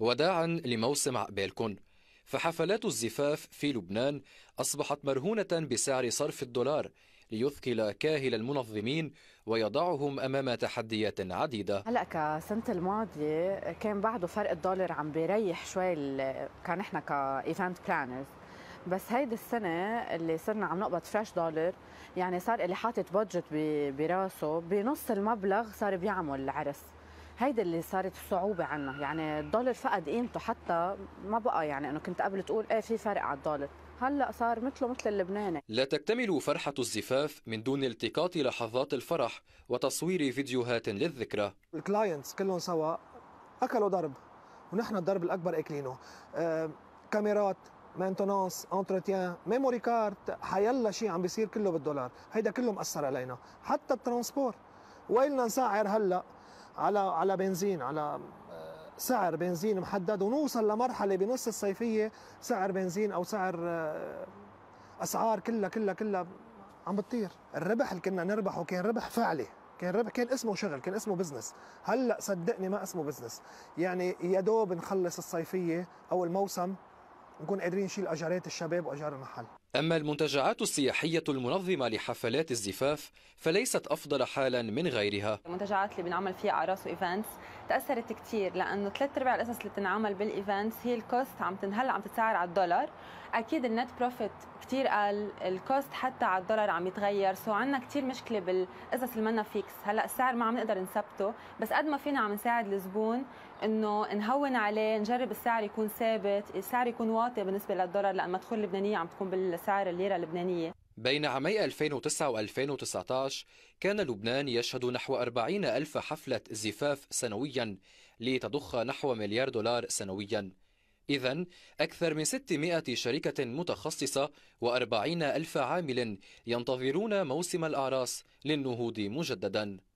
وداعا لموسم عقبالكن فحفلات الزفاف في لبنان أصبحت مرهونة بسعر صرف الدولار ليثقل كاهل المنظمين ويضعهم امام تحديات عديده هلا كسنه الماضيه كان بعده فرق الدولار عم بيريح شوي كان احنا كايفنت بلانرز بس هيدي السنة اللي صرنا عم نقبض فريش دولار يعني صار اللي حاطط بادجت براسه بنص المبلغ صار بيعمل عرس هيدا اللي صارت الصعوبه عنا يعني الدولار فقد قيمته حتى ما بقى يعني انه كنت قبل تقول ايه في فرق على الدولار هلا صار مثله مثل اللبناني لا تكتمل فرحة الزفاف من دون التقاط لحظات الفرح وتصوير فيديوهات للذكرى الكلاينتس كلهم سوا اكلوا ضرب ونحن الضرب الاكبر اكلينه آه، كاميرات مانتونانس انتروتيان ميموري كارد حيلا شيء عم بيصير كله بالدولار هيدا كله مأثر علينا حتى الترانسبور وإلنا نسعر هلا على على بنزين على آه، سعر بنزين محدد ونوصل لمرحله بنص الصيفيه سعر بنزين او سعر آه، اسعار كلها كلها كلها عم بتطير الربح اللي كنا نربحه كان ربح فعلي كان ربح كان اسمه شغل كان اسمه بزنس هلا صدقني ما اسمه بزنس يعني يا دوب نخلص الصيفيه او الموسم نكون قادرين نشيل اجارات الشباب واجار المحل أما المنتجعات السياحية المنظمة لحفلات الزفاف فليست أفضل حالا من غيرها المنتجعات اللي بنعمل فيها أعراس وإيفنتس تأثرت كثير لأنه ثلاث أرباع القصص اللي بتنعمل بالإيفنتس هي الكوست عم هلا عم تتسعر على الدولار أكيد النت بروفيت كثير قل الكوست حتى على الدولار عم يتغير سو عندنا كثير مشكلة بالقصص اللي منا فيكس هلا السعر ما عم نقدر نثبته بس قد ما فينا عم نساعد الزبون إنه نهون عليه نجرب السعر يكون ثابت السعر يكون واطي بالنسبة للدولار لأن مدخول اللبنانية عم تكون بال سعر الليرة اللبنانية بين عامي 2009 و2019 كان لبنان يشهد نحو 40 ألف حفلة زفاف سنويا لتضخ نحو مليار دولار سنويا إذا أكثر من 600 شركة متخصصة و40 ألف عامل ينتظرون موسم الأعراس للنهوض مجددا